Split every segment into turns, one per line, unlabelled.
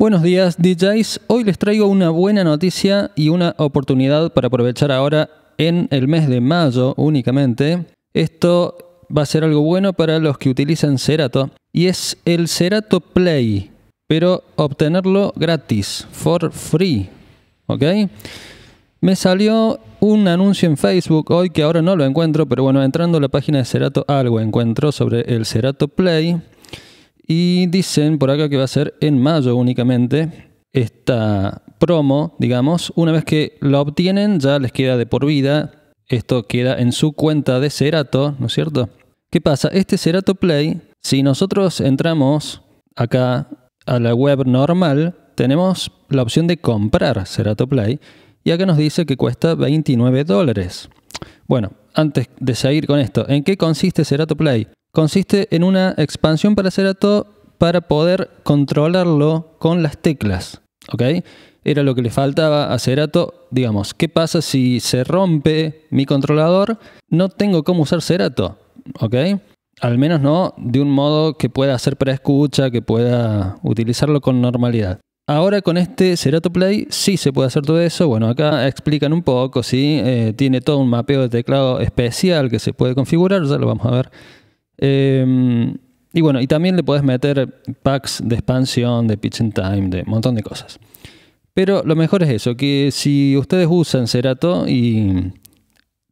Buenos días DJs, hoy les traigo una buena noticia y una oportunidad para aprovechar ahora en el mes de mayo únicamente. Esto va a ser algo bueno para los que utilizan Serato y es el Serato Play, pero obtenerlo gratis, for free, ¿ok? Me salió un anuncio en Facebook hoy que ahora no lo encuentro, pero bueno, entrando a la página de Cerato algo encuentro sobre el Serato Play y dicen por acá que va a ser en mayo únicamente esta promo, digamos. Una vez que la obtienen, ya les queda de por vida. Esto queda en su cuenta de Cerato, ¿no es cierto? ¿Qué pasa? Este Cerato Play, si nosotros entramos acá a la web normal, tenemos la opción de comprar Cerato Play. Y acá nos dice que cuesta 29 dólares. Bueno, antes de seguir con esto, ¿en qué consiste Cerato Play? consiste en una expansión para Cerato para poder controlarlo con las teclas. ¿Ok? Era lo que le faltaba a Cerato. Digamos, ¿qué pasa si se rompe mi controlador? No tengo cómo usar Cerato. ¿Ok? Al menos no de un modo que pueda hacer para escucha, que pueda utilizarlo con normalidad. Ahora con este Cerato Play sí se puede hacer todo eso. Bueno, acá explican un poco, ¿sí? Eh, tiene todo un mapeo de teclado especial que se puede configurar, ya lo vamos a ver Em, y bueno, y también le podés meter packs de expansión, de pitch and time, de montón de cosas. Pero lo mejor es eso, que si ustedes usan Serato y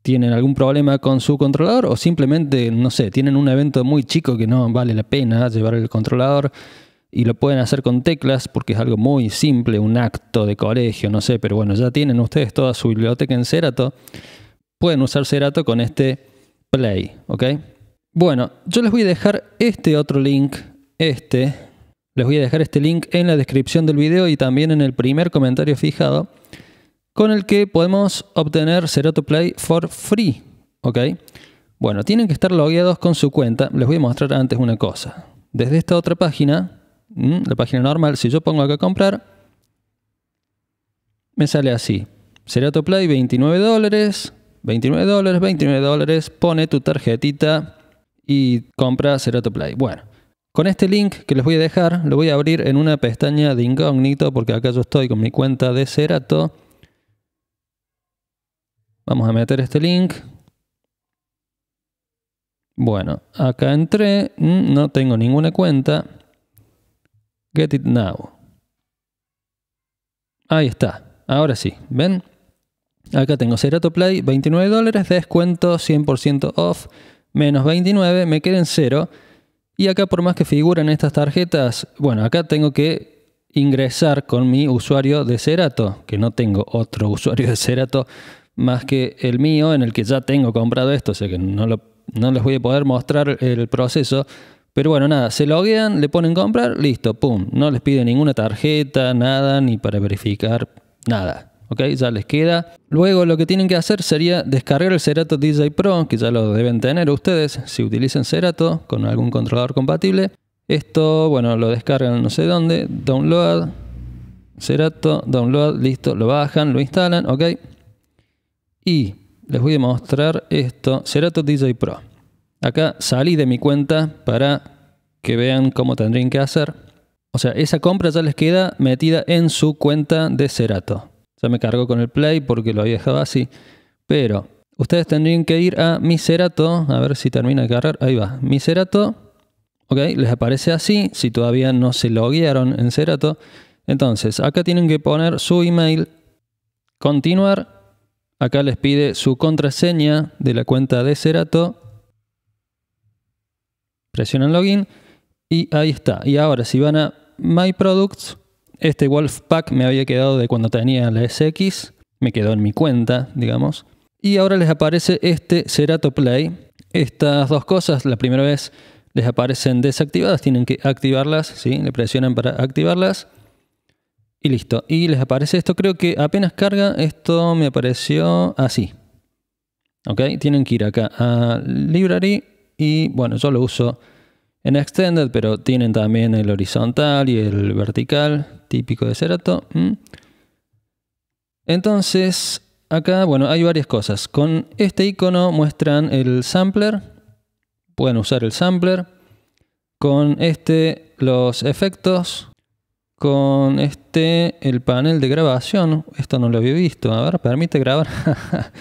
tienen algún problema con su controlador o simplemente, no sé, tienen un evento muy chico que no vale la pena llevar el controlador y lo pueden hacer con teclas porque es algo muy simple, un acto de colegio, no sé, pero bueno, ya tienen ustedes toda su biblioteca en Serato, pueden usar Serato con este play, ¿ok? Bueno, yo les voy a dejar este otro link, este. Les voy a dejar este link en la descripción del video y también en el primer comentario fijado, con el que podemos obtener Serato Play for free. ¿Ok? Bueno, tienen que estar logueados con su cuenta. Les voy a mostrar antes una cosa. Desde esta otra página, la página normal, si yo pongo acá comprar, me sale así. Serato Play, 29 dólares, 29 dólares, 29 dólares, pone tu tarjetita y compra Serato Play. Bueno, con este link que les voy a dejar, lo voy a abrir en una pestaña de incógnito porque acá yo estoy con mi cuenta de Cerato. Vamos a meter este link. Bueno, acá entré, mm, no tengo ninguna cuenta. Get it now. Ahí está, ahora sí, ¿ven? Acá tengo Serato Play, 29 dólares, descuento 100% off menos 29, me queda 0. Y acá por más que figuren estas tarjetas, bueno, acá tengo que ingresar con mi usuario de Cerato, que no tengo otro usuario de Cerato más que el mío en el que ya tengo comprado esto, o sea que no, lo, no les voy a poder mostrar el proceso. Pero bueno, nada, se loguean, le ponen comprar, listo, pum. No les pide ninguna tarjeta, nada, ni para verificar, nada. ¿ok? Ya les queda. Luego lo que tienen que hacer sería descargar el Serato DJ Pro, que ya lo deben tener ustedes si utilizan Serato con algún controlador compatible. Esto, bueno, lo descargan no sé dónde, download, Serato, download, listo, lo bajan, lo instalan, ¿ok? Y les voy a mostrar esto, Serato DJ Pro. Acá salí de mi cuenta para que vean cómo tendrían que hacer. O sea, esa compra ya les queda metida en su cuenta de Serato. Ya me cargó con el play porque lo había dejado así. Pero ustedes tendrían que ir a Miserato. A ver si termina de cargar. Ahí va. Miserato. Ok, les aparece así. Si todavía no se loguearon en Cerato. Entonces, acá tienen que poner su email. Continuar. Acá les pide su contraseña de la cuenta de Cerato. Presionan login. Y ahí está. Y ahora, si van a My Products este Wolfpack me había quedado de cuando tenía la SX, me quedó en mi cuenta, digamos. Y ahora les aparece este Cerato Play. Estas dos cosas, la primera vez les aparecen desactivadas, tienen que activarlas, ¿sí? le presionan para activarlas. Y listo. Y les aparece esto, creo que apenas carga, esto me apareció así. ¿Ok? Tienen que ir acá a Library y bueno, yo lo uso en extended, pero tienen también el horizontal y el vertical, típico de Cerato. Entonces, acá, bueno, hay varias cosas. Con este icono muestran el sampler, pueden usar el sampler. Con este, los efectos. Con este, el panel de grabación. Esto no lo había visto. A ver, permite grabar.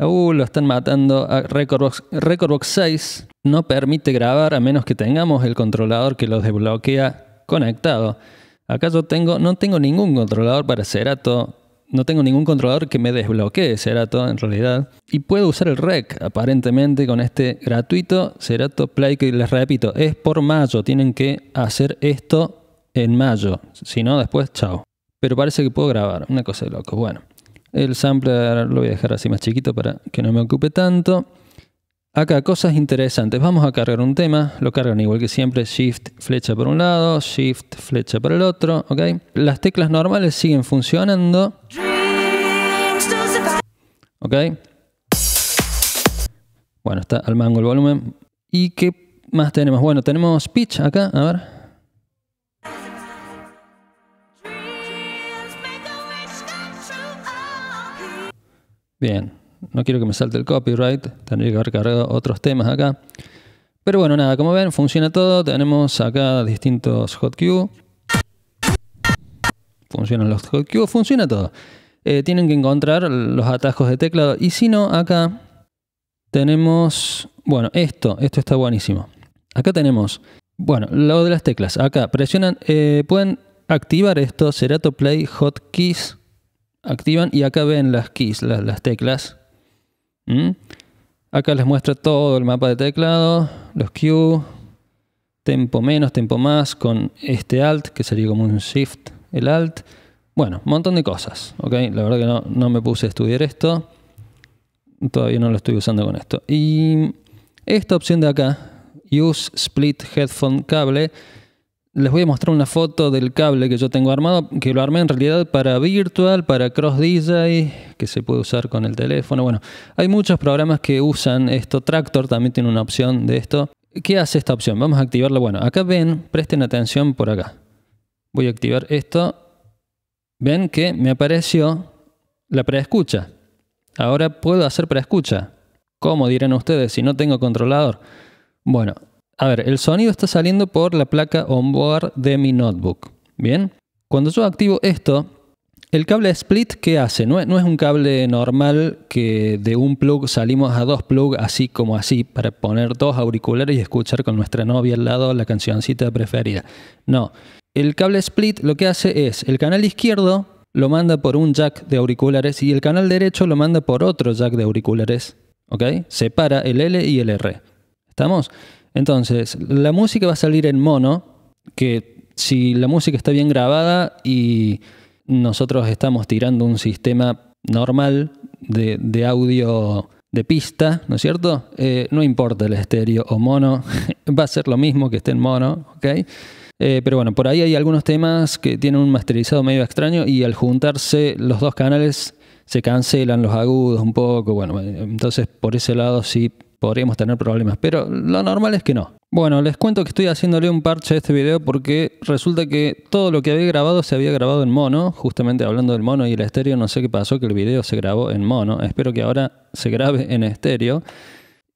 Uh, lo están matando. A ah, Recordbox, Recordbox 6 no permite grabar a menos que tengamos el controlador que los desbloquea conectado. Acá yo tengo, no tengo ningún controlador para Serato, No tengo ningún controlador que me desbloquee Serato en realidad. Y puedo usar el rec aparentemente con este gratuito Serato Play que les repito, es por mayo. Tienen que hacer esto en mayo. Si no, después chao. Pero parece que puedo grabar. Una cosa de loco. Bueno. El sampler lo voy a dejar así más chiquito para que no me ocupe tanto. Acá, cosas interesantes. Vamos a cargar un tema. Lo cargan igual que siempre. Shift, flecha por un lado. Shift, flecha por el otro. ¿ok? Las teclas normales siguen funcionando. ¿Ok? Bueno, está al mango el volumen. ¿Y qué más tenemos? Bueno, tenemos pitch acá. A ver. Bien, no quiero que me salte el copyright, tendría que haber cargado otros temas acá. Pero bueno, nada, como ven, funciona todo. Tenemos acá distintos hotkeys. Funcionan los hotkeys, funciona todo. Eh, tienen que encontrar los atajos de teclado. Y si no, acá tenemos, bueno, esto, esto está buenísimo. Acá tenemos, bueno, lo de las teclas. Acá presionan, eh, pueden activar esto, Serato Play Hotkeys activan y acá ven las keys, las, las teclas. ¿Mm? Acá les muestra todo el mapa de teclado, los Q, tempo menos, tempo más, con este alt, que sería como un shift, el alt. Bueno, un montón de cosas, ¿ok? La verdad que no, no me puse a estudiar esto. Todavía no lo estoy usando con esto. Y esta opción de acá, Use Split Headphone Cable, les voy a mostrar una foto del cable que yo tengo armado, que lo armé en realidad para Virtual, para Cross DJ, que se puede usar con el teléfono. Bueno, hay muchos programas que usan esto. Tractor también tiene una opción de esto. ¿Qué hace esta opción? Vamos a activarla. Bueno, acá ven, presten atención por acá. Voy a activar esto. Ven que me apareció la preescucha. Ahora puedo hacer preescucha. ¿Cómo dirán ustedes si no tengo controlador? Bueno, a ver, el sonido está saliendo por la placa onboard de mi notebook. Bien, cuando yo activo esto, el cable split, ¿qué hace? No es, un cable normal que de un plug salimos a dos plugs así como así para poner dos auriculares y escuchar con nuestra novia al lado la cancioncita preferida. No, el cable split lo que hace es el canal izquierdo lo manda por un jack de auriculares y el canal derecho lo manda por otro jack de auriculares. ¿Ok? Separa el L y el R. ¿Estamos? Entonces, la música va a salir en mono, que si la música está bien grabada y nosotros estamos tirando un sistema normal de, audio de pista, ¿no es cierto? Eh, no importa el estéreo o mono, va a ser lo mismo que esté en mono, ¿ok? Eh, pero bueno, por ahí hay algunos temas que tienen un masterizado medio extraño y al juntarse los dos canales se cancelan los agudos un poco, bueno, eh, entonces por ese lado sí podríamos tener problemas, pero lo normal es que no. Bueno, les cuento que estoy haciéndole un parche a este video porque resulta que todo lo que había grabado se había grabado en mono, justamente hablando del mono y el estéreo, no sé qué pasó, que el video se grabó en mono, espero que ahora se grabe en estéreo.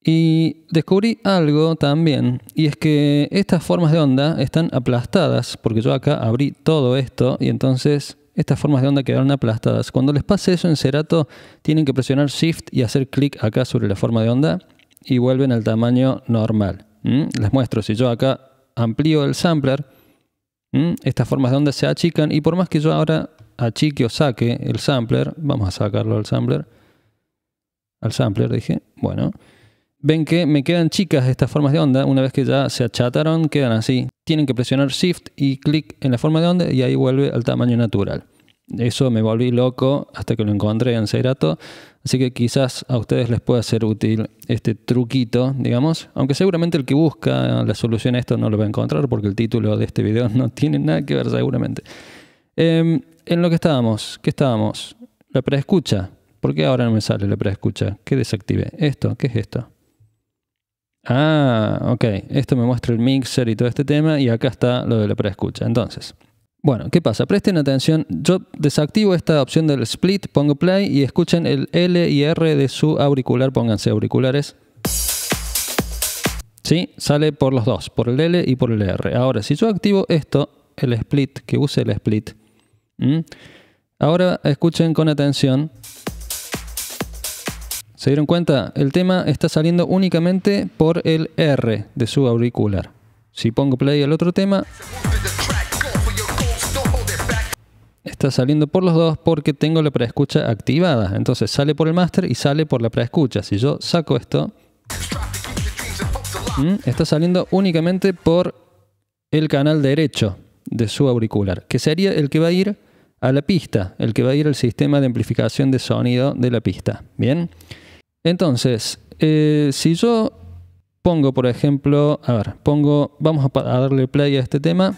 Y descubrí algo también, y es que estas formas de onda están aplastadas, porque yo acá abrí todo esto y entonces estas formas de onda quedaron aplastadas. Cuando les pase eso en Cerato, tienen que presionar Shift y hacer clic acá sobre la forma de onda y vuelven al tamaño normal. ¿Mm? Les muestro, si yo acá amplío el sampler, ¿Mm? estas formas de onda se achican y por más que yo ahora achique o saque el sampler, vamos a sacarlo al sampler, al sampler dije, bueno, ven que me quedan chicas estas formas de onda, una vez que ya se achataron, quedan así. Tienen que presionar Shift y clic en la forma de onda y ahí vuelve al tamaño natural eso me volví loco hasta que lo encontré en Cerato. Así que quizás a ustedes les pueda ser útil este truquito, digamos. Aunque seguramente el que busca la solución a esto no lo va a encontrar porque el título de este video no tiene nada que ver seguramente. Em, en lo que estábamos, ¿qué estábamos? La preescucha. ¿Por qué ahora no me sale la preescucha? ¿Qué desactive? ¿Esto? ¿Qué es esto? Ah, ok. Esto me muestra el mixer y todo este tema y acá está lo de la preescucha. Entonces... Bueno, ¿qué pasa? Presten atención, yo desactivo esta opción del split, pongo play y escuchen el L y R de su auricular, pónganse auriculares. ¿Sí? Sale por los dos, por el L y por el R. Ahora, si yo activo esto, el split, que use el split, ahora escuchen con atención. ¿Se dieron cuenta? El tema está saliendo únicamente por el R de su auricular. Si pongo play al otro tema está saliendo por los dos porque tengo la preescucha activada. Entonces sale por el máster y sale por la preescucha. Si yo saco esto, está saliendo únicamente por el canal derecho de su auricular, que sería el que va a ir a la pista, el que va a ir al sistema de amplificación de sonido de la pista. Bien. Entonces, eh, si yo pongo, por ejemplo, a ver, pongo, vamos a darle play a este tema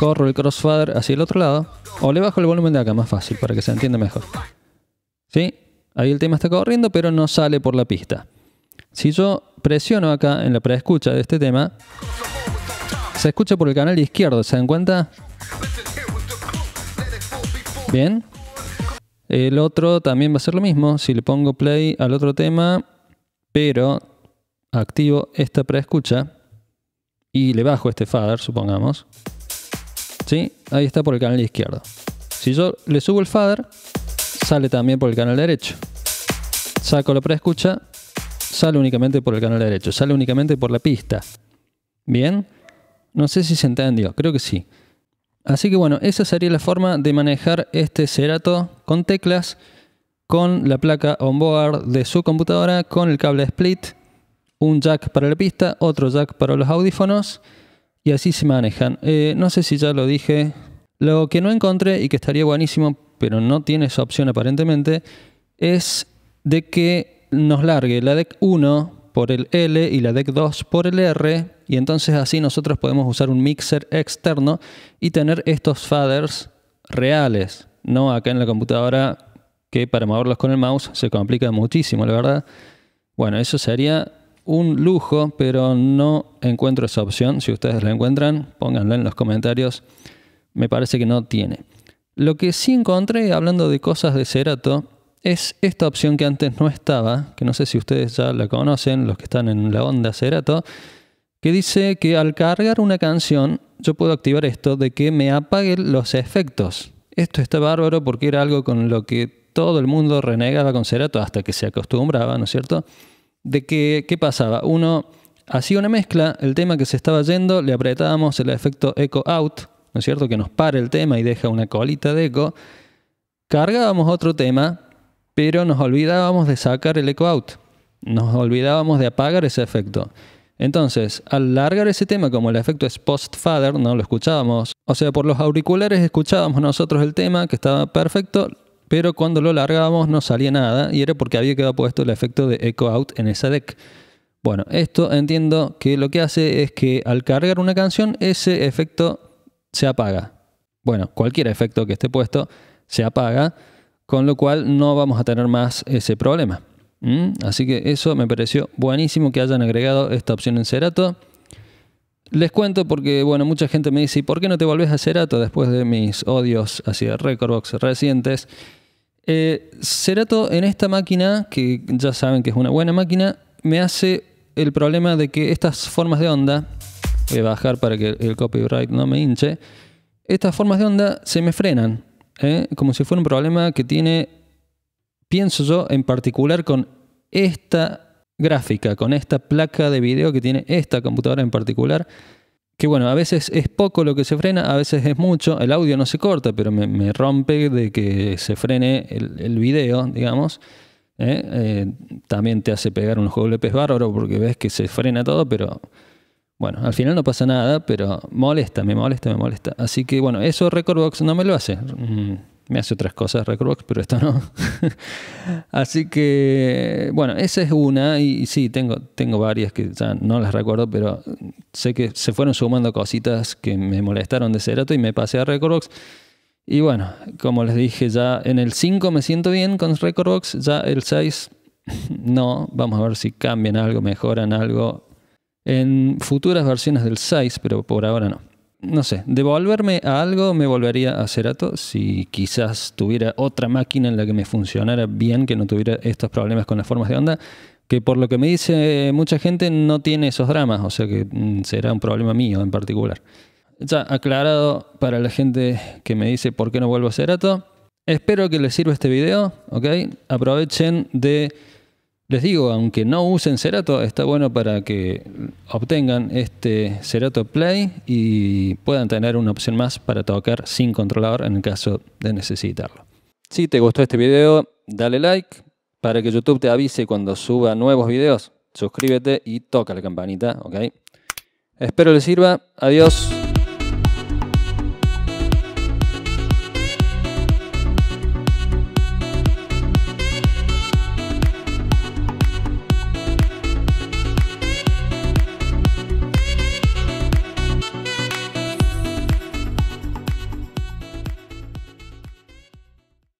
corro el crossfader hacia el otro lado o le bajo el volumen de acá, más fácil, para que se entienda mejor. ¿Sí? Ahí el tema está corriendo, pero no sale por la pista. Si yo presiono acá en la preescucha de este tema, se escucha por el canal izquierdo, ¿se dan cuenta? Bien. El otro también va a ser lo mismo. Si le pongo play al otro tema, pero activo esta preescucha y le bajo este fader, supongamos. ¿Sí? Ahí está por el canal izquierdo. Si yo le subo el fader, sale también por el canal derecho. Saco la preescucha, sale únicamente por el canal derecho, sale únicamente por la pista. ¿Bien? No sé si se entendió, creo que sí. Así que bueno, esa sería la forma de manejar este Cerato con teclas, con la placa onboard de su computadora, con el cable split, un jack para la pista, otro jack para los audífonos y así se manejan. Eh, no sé si ya lo dije. Lo que no encontré y que estaría buenísimo, pero no tiene esa opción aparentemente, es de que nos largue la DEC 1 por el L y la DEC 2 por el R, y entonces así nosotros podemos usar un mixer externo y tener estos faders reales, no acá en la computadora que para moverlos con el mouse se complica muchísimo, la verdad. Bueno, eso sería un lujo, pero no encuentro esa opción. Si ustedes la encuentran, pónganla en los comentarios. Me parece que no tiene. Lo que sí encontré, hablando de cosas de Cerato, es esta opción que antes no estaba, que no sé si ustedes ya la conocen, los que están en la onda Cerato, que dice que al cargar una canción, yo puedo activar esto de que me apague los efectos. Esto está bárbaro porque era algo con lo que todo el mundo renegaba con Cerato hasta que se acostumbraba, ¿no es cierto? de que, ¿qué pasaba? Uno hacía una mezcla, el tema que se estaba yendo, le apretábamos el efecto echo out, ¿no es cierto? Que nos para el tema y deja una colita de eco. Cargábamos otro tema, pero nos olvidábamos de sacar el echo out. Nos olvidábamos de apagar ese efecto. Entonces, al largar ese tema, como el efecto es post father no lo escuchábamos. O sea, por los auriculares escuchábamos nosotros el tema, que estaba perfecto, pero cuando lo largábamos no salía nada y era porque había quedado puesto el efecto de echo out en esa deck. Bueno, esto entiendo que lo que hace es que al cargar una canción ese efecto se apaga. Bueno, cualquier efecto que esté puesto se apaga, con lo cual no vamos a tener más ese problema. ¿Mm? Así que eso me pareció buenísimo que hayan agregado esta opción en Serato. Les cuento porque, bueno, mucha gente me dice, ¿y por qué no te volvés a Serato después de mis odios hacia Recordbox recientes? Eh, Cerato en esta máquina, que ya saben que es una buena máquina, me hace el problema de que estas formas de onda, voy a bajar para que el copyright no me hinche, estas formas de onda se me frenan, ¿eh? como si fuera un problema que tiene, pienso yo, en particular con esta gráfica, con esta placa de video que tiene esta computadora en particular que bueno, a veces es poco lo que se frena, a veces es mucho, el audio no se corta, pero me, rompe de que se frene el, el video, digamos. ¿eh? Eh, también te hace pegar un unos pez Bárbaro porque ves que se frena todo, pero bueno, al final no pasa nada, pero molesta, me molesta, me molesta. Así que bueno, eso Recordbox no me lo hace. Mm me hace otras cosas Recordbox, pero esto no. Así que, bueno, esa es una, y, sí, tengo, tengo varias que ya no las recuerdo, pero sé que se fueron sumando cositas que me molestaron de Cerato y me pasé a Recordbox. Y bueno, como les dije, ya en el 5 me siento bien con Recordbox, ya el 6 no, vamos a ver si cambian algo, mejoran algo en futuras versiones del 6, pero por ahora no no sé, devolverme a algo me volvería a ato si quizás tuviera otra máquina en la que me funcionara bien, que no tuviera estos problemas con las formas de onda, que por lo que me dice mucha gente no tiene esos dramas, o sea que mm, será un problema mío en particular. Ya aclarado para la gente que me dice por qué no vuelvo a ato. espero que les sirva este video, ¿ok? Aprovechen de les digo, aunque no usen Cerato, está bueno para que obtengan este Cerato Play y puedan tener una opción más para tocar sin controlador en el caso de necesitarlo. Si te gustó este video, dale like. Para que YouTube te avise cuando suba nuevos videos, suscríbete y toca la campanita, ¿ok? Espero les sirva. Adiós.